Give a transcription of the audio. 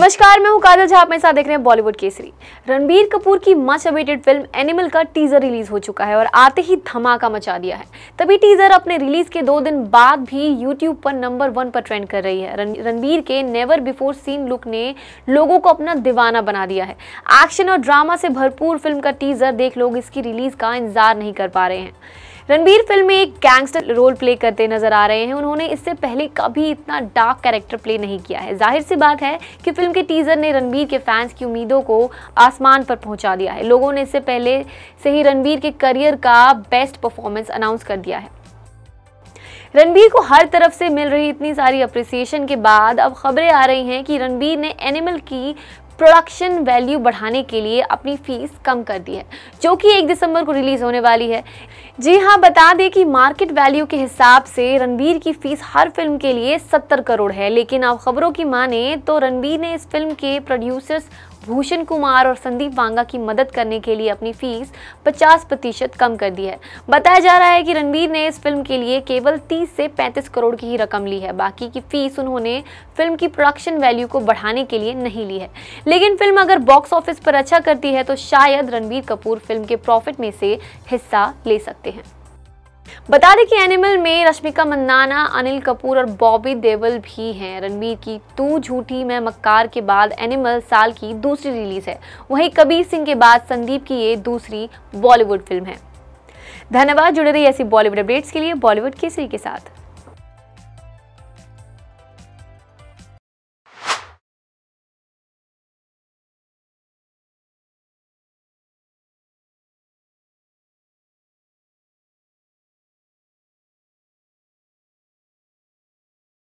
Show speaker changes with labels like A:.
A: नमस्कार मैं हूं काजल झा आपके साथ देख रहे हैं बॉलीवुड केसरी रणबीर कपूर की मच अवेटेड फिल्म एनिमल का टीजर रिलीज हो चुका है और आते ही धमाका मचा दिया है तभी टीजर अपने रिलीज के दो दिन बाद भी यूट्यूब पर नंबर वन पर ट्रेंड कर रही है रणबीर के नेवर बिफोर सीन लुक ने लोगों को अपना दीवाना बना दिया है एक्शन और ड्रामा से भरपूर फिल्म का टीजर देख लोग इसकी रिलीज का इंतजार नहीं कर पा रहे हैं रणबीर फिल्म में एक गैंगस्टर रोल प्ले करते नजर आ रहे हैं उन्होंने इससे पहले कभी इतना डार्क कैरेक्टर प्ले नहीं किया है जाहिर सी बात है कि फिल्म के टीजर ने रणबीर के फैंस की उम्मीदों को आसमान पर पहुंचा दिया है लोगों ने इससे पहले से ही रणबीर के करियर का बेस्ट परफॉर्मेंस अनाउंस कर दिया है रणबीर को हर तरफ से मिल रही इतनी सारी अप्रिसिएशन के बाद अब खबरें आ रही हैं कि रणबीर ने एनिमल की प्रोडक्शन वैल्यू बढ़ाने के लिए अपनी फीस कम कर दी है जो कि एक दिसंबर को रिलीज होने वाली है जी हाँ बता दें कि मार्केट वैल्यू के हिसाब से रणबीर की फीस हर फिल्म के लिए सत्तर करोड़ है लेकिन अब खबरों की माने तो रणबीर ने इस फिल्म के प्रोड्यूसर्स भूषण कुमार और संदीप वांगा की मदद करने के लिए अपनी फीस 50 प्रतिशत कम कर दी है बताया जा रहा है कि रणबीर ने इस फिल्म के लिए केवल 30 से 35 करोड़ की ही रकम ली है बाकी की फीस उन्होंने फिल्म की प्रोडक्शन वैल्यू को बढ़ाने के लिए नहीं ली है लेकिन फिल्म अगर बॉक्स ऑफिस पर अच्छा करती है तो शायद रणबीर कपूर फिल्म के प्रॉफिट में से हिस्सा ले सकते सकते हैं बता दें कि एनिमल में रश्मिका मंदाना अनिल कपूर और बॉबी देवल भी हैं रणबीर की तू झूठी मैं मक्कार के बाद एनिमल साल की दूसरी रिलीज है वहीं कबीर सिंह के बाद संदीप की ये दूसरी बॉलीवुड फिल्म है धन्यवाद जुड़े रही ऐसी बॉलीवुड अपडेट्स के लिए बॉलीवुड केसरी के साथ